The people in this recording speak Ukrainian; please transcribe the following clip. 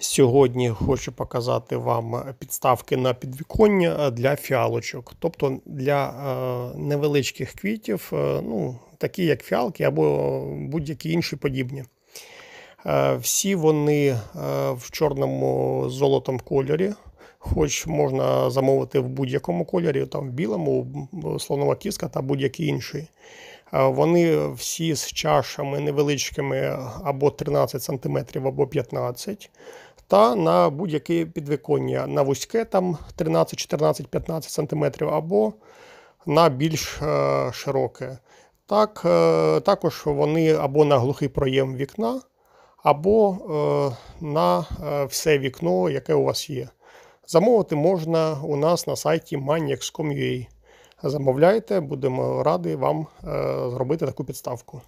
Сьогодні хочу показати вам підставки на підвіконня для фіалочок, тобто для е, невеличких квітів, е, ну, такі як фіалки або будь-які інші подібні. Е, всі вони в чорному золотому кольорі, хоч можна замовити в будь-якому кольорі, там в білому, слонова кіска та будь які інший. Вони всі з чашами невеличкими або 13 см, або 15 см та на будь-яке підвіконня на вузьке там 13, 14, 15 см або на більш е, широке. Так, е, Також вони або на глухий проєм вікна, або е, на все вікно, яке у вас є. Замовити можна у нас на сайті maniacs.com.ua. Замовляйте, будемо раді вам зробити таку підставку.